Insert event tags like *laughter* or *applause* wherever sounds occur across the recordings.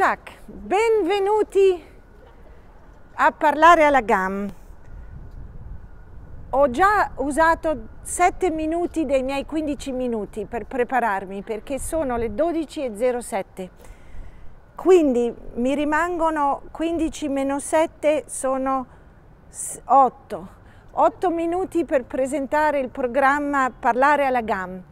Ciak, benvenuti a parlare alla GAM. Ho già usato 7 minuti dei miei 15 minuti per prepararmi perché sono le 12.07. Quindi mi rimangono 15 meno 7 sono 8. 8 minuti per presentare il programma Parlare alla GAM.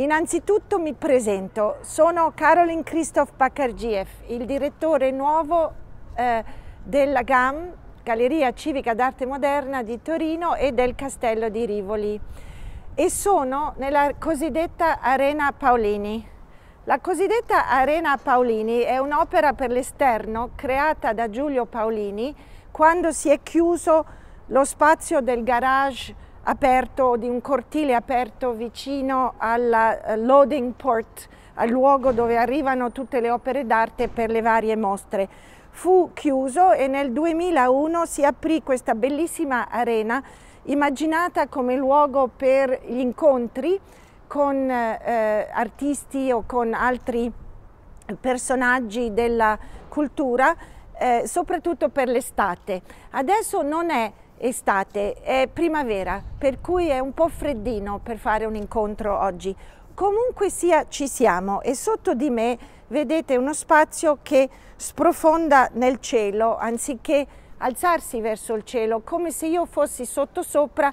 Innanzitutto mi presento, sono Caroline Christoph Pakargiev, il direttore nuovo eh, della GAM, Galleria Civica d'Arte Moderna di Torino e del Castello di Rivoli e sono nella cosiddetta Arena Paolini. La cosiddetta Arena Paolini è un'opera per l'esterno creata da Giulio Paolini quando si è chiuso lo spazio del garage aperto, di un cortile aperto vicino alla eh, loading port, al luogo dove arrivano tutte le opere d'arte per le varie mostre. Fu chiuso e nel 2001 si aprì questa bellissima arena immaginata come luogo per gli incontri con eh, eh, artisti o con altri personaggi della cultura, eh, soprattutto per l'estate. Adesso non è estate, è primavera, per cui è un po' freddino per fare un incontro oggi. Comunque sia, ci siamo e sotto di me vedete uno spazio che sprofonda nel cielo anziché alzarsi verso il cielo, come se io fossi sotto sopra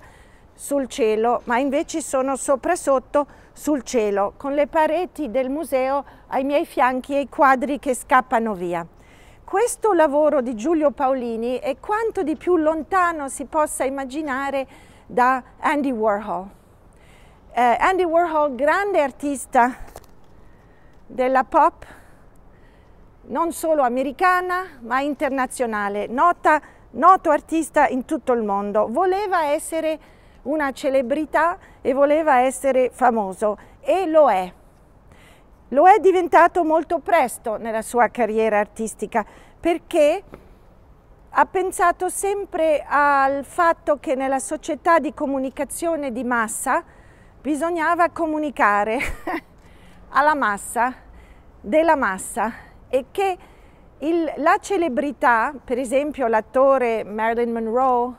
sul cielo, ma invece sono sopra sotto sul cielo, con le pareti del museo ai miei fianchi e i quadri che scappano via questo lavoro di Giulio Paolini è quanto di più lontano si possa immaginare da Andy Warhol. Eh, Andy Warhol, grande artista della pop, non solo americana ma internazionale, nota, noto artista in tutto il mondo, voleva essere una celebrità e voleva essere famoso e lo è. Lo è diventato molto presto nella sua carriera artistica perché ha pensato sempre al fatto che nella società di comunicazione di massa bisognava comunicare *laughs* alla massa della massa e che il, la celebrità, per esempio l'attore Marilyn Monroe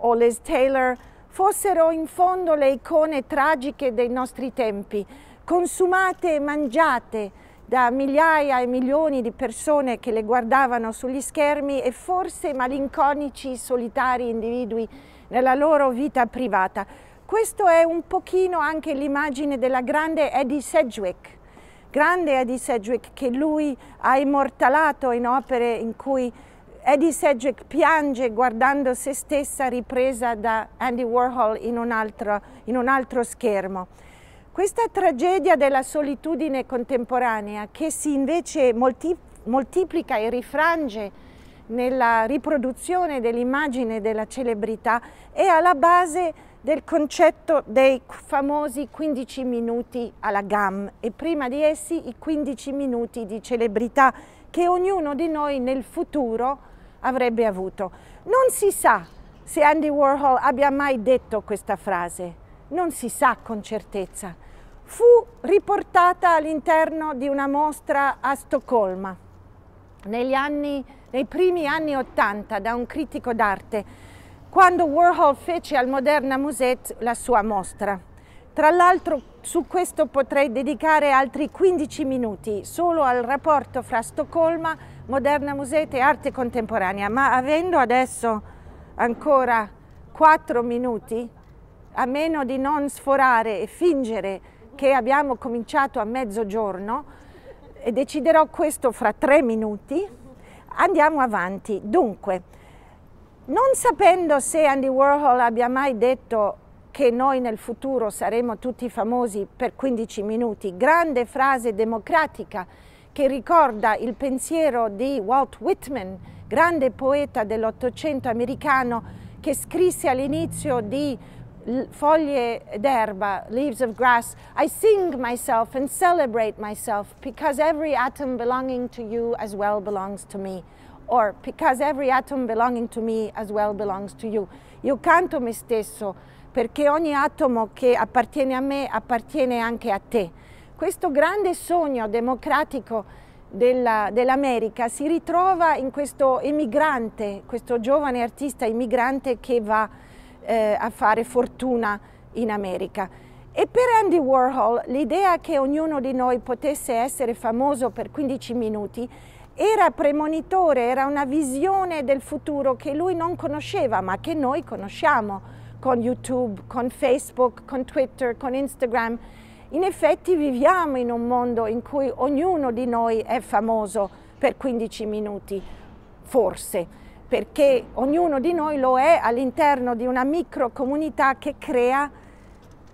o Liz Taylor, fossero in fondo le icone tragiche dei nostri tempi, consumate e mangiate da migliaia e milioni di persone che le guardavano sugli schermi e forse malinconici, solitari individui nella loro vita privata. Questo è un pochino anche l'immagine della grande Eddie Sedgwick, grande Eddie Sedgwick che lui ha immortalato in opere in cui Eddie Sedgwick piange guardando se stessa ripresa da Andy Warhol in un altro, in un altro schermo. Questa tragedia della solitudine contemporanea che si invece moltiplica e rifrange nella riproduzione dell'immagine della celebrità è alla base del concetto dei famosi 15 minuti alla GAM e prima di essi i 15 minuti di celebrità che ognuno di noi nel futuro avrebbe avuto. Non si sa se Andy Warhol abbia mai detto questa frase, non si sa con certezza fu riportata all'interno di una mostra a Stoccolma anni, nei primi anni Ottanta da un critico d'arte quando Warhol fece al Moderna Musette la sua mostra. Tra l'altro su questo potrei dedicare altri 15 minuti solo al rapporto fra Stoccolma, Moderna Musette e arte contemporanea, ma avendo adesso ancora 4 minuti, a meno di non sforare e fingere che abbiamo cominciato a mezzogiorno e deciderò questo fra tre minuti, andiamo avanti. Dunque, non sapendo se Andy Warhol abbia mai detto che noi nel futuro saremo tutti famosi per 15 minuti, grande frase democratica che ricorda il pensiero di Walt Whitman, grande poeta dell'Ottocento americano, che scrisse all'inizio di foglie d'erba, leaves of grass, I sing myself and celebrate myself because every atom belonging to you as well belongs to me. Or because every atom belonging to me as well belongs to you. Io canto me stesso perché ogni atomo che appartiene a me appartiene anche a te. Questo grande sogno democratico dell'America dell si ritrova in questo emigrante, questo giovane artista emigrante che va eh, a fare fortuna in America. E per Andy Warhol l'idea che ognuno di noi potesse essere famoso per 15 minuti era premonitore, era una visione del futuro che lui non conosceva ma che noi conosciamo con YouTube, con Facebook, con Twitter, con Instagram. In effetti viviamo in un mondo in cui ognuno di noi è famoso per 15 minuti, forse perché ognuno di noi lo è all'interno di una micro comunità che crea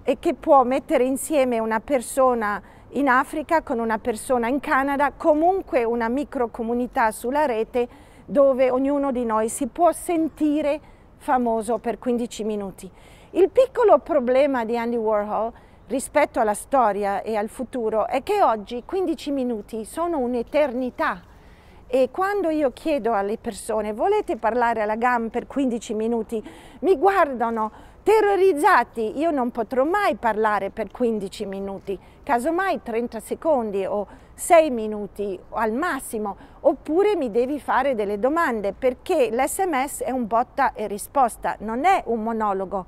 e che può mettere insieme una persona in Africa con una persona in Canada, comunque una micro comunità sulla rete dove ognuno di noi si può sentire famoso per 15 minuti. Il piccolo problema di Andy Warhol rispetto alla storia e al futuro è che oggi 15 minuti sono un'eternità e quando io chiedo alle persone, volete parlare alla GAM per 15 minuti? Mi guardano terrorizzati, io non potrò mai parlare per 15 minuti, casomai 30 secondi o 6 minuti al massimo, oppure mi devi fare delle domande perché l'SMS è un botta e risposta, non è un monologo.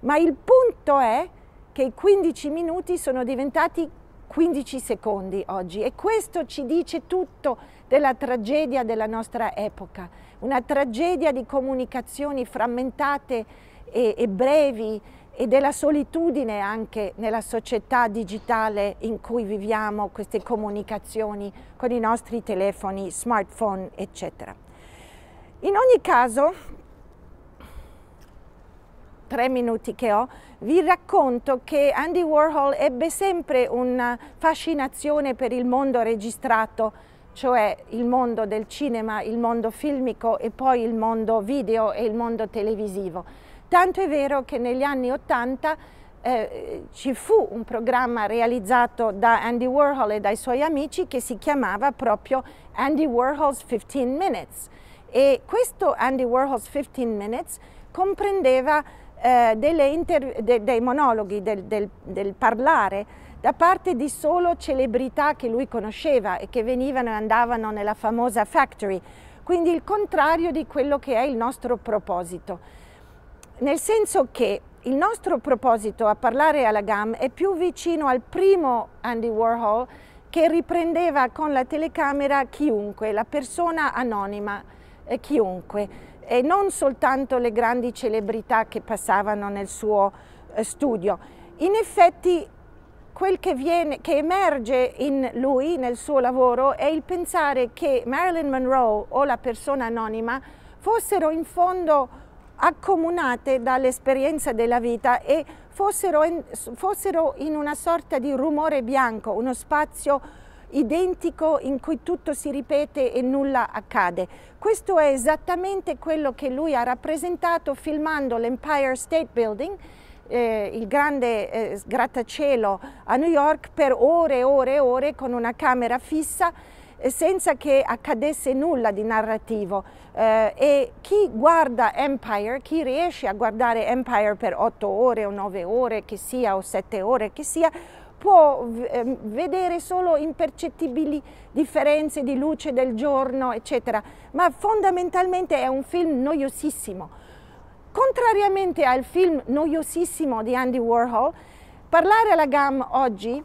Ma il punto è che i 15 minuti sono diventati 15 secondi oggi e questo ci dice tutto della tragedia della nostra epoca, una tragedia di comunicazioni frammentate e, e brevi e della solitudine anche nella società digitale in cui viviamo queste comunicazioni con i nostri telefoni, smartphone, eccetera. In ogni caso, tre minuti che ho, vi racconto che Andy Warhol ebbe sempre una fascinazione per il mondo registrato cioè il mondo del cinema, il mondo filmico e poi il mondo video e il mondo televisivo. Tanto è vero che negli anni Ottanta eh, ci fu un programma realizzato da Andy Warhol e dai suoi amici che si chiamava proprio Andy Warhol's 15 Minutes e questo Andy Warhol's 15 Minutes comprendeva eh, de, dei monologhi, del, del, del parlare da parte di solo celebrità che lui conosceva e che venivano e andavano nella famosa factory, quindi il contrario di quello che è il nostro proposito. Nel senso che il nostro proposito a parlare alla GAM è più vicino al primo Andy Warhol che riprendeva con la telecamera chiunque, la persona anonima, eh, chiunque, e non soltanto le grandi celebrità che passavano nel suo eh, studio. In effetti quel che, viene, che, emerge in lui, nel suo lavoro, è il pensare che Marilyn Monroe o la persona anonima fossero in fondo accomunate dall'esperienza della vita e fossero in, fossero in una sorta di rumore bianco, uno spazio identico in cui tutto si ripete e nulla accade. Questo è esattamente quello che lui ha rappresentato filmando l'Empire State Building eh, il grande eh, grattacielo a New York per ore e ore e ore con una camera fissa eh, senza che accadesse nulla di narrativo eh, e chi guarda Empire, chi riesce a guardare Empire per otto ore o nove ore che sia o sette ore che sia può ehm, vedere solo impercettibili differenze di luce del giorno eccetera ma fondamentalmente è un film noiosissimo Contrariamente al film noiosissimo di Andy Warhol, parlare alla GAM oggi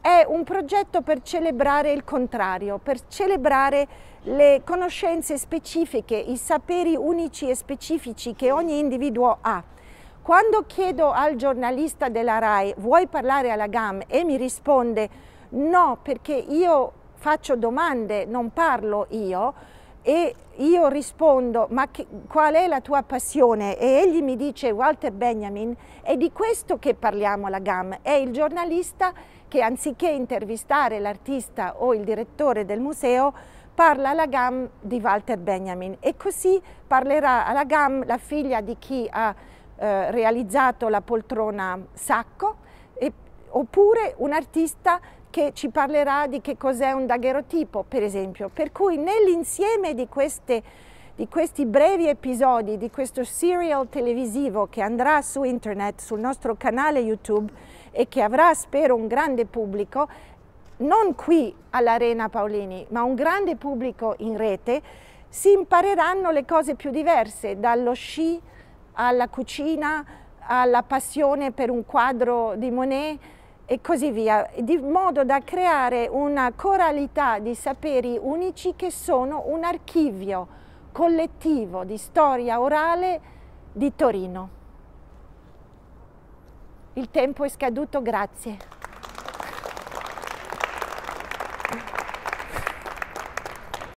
è un progetto per celebrare il contrario, per celebrare le conoscenze specifiche, i saperi unici e specifici che ogni individuo ha. Quando chiedo al giornalista della RAI vuoi parlare alla GAM e mi risponde no perché io faccio domande, non parlo io, e io rispondo ma che, qual è la tua passione? E egli mi dice Walter Benjamin, è di questo che parliamo alla GAM, è il giornalista che anziché intervistare l'artista o il direttore del museo parla alla GAM di Walter Benjamin e così parlerà alla GAM la figlia di chi ha eh, realizzato la poltrona Sacco e, oppure un artista che ci parlerà di che cos'è un dagherotipo, per esempio. Per cui nell'insieme di, di, questi brevi episodi, di questo serial televisivo che andrà su internet, sul nostro canale YouTube e che avrà, spero, un grande pubblico, non qui all'Arena Paolini, ma un grande pubblico in rete, si impareranno le cose più diverse, dallo sci alla cucina, alla passione per un quadro di Monet, e così via, di modo da creare una coralità di saperi unici che sono un archivio collettivo di storia orale di Torino. Il tempo è scaduto, grazie.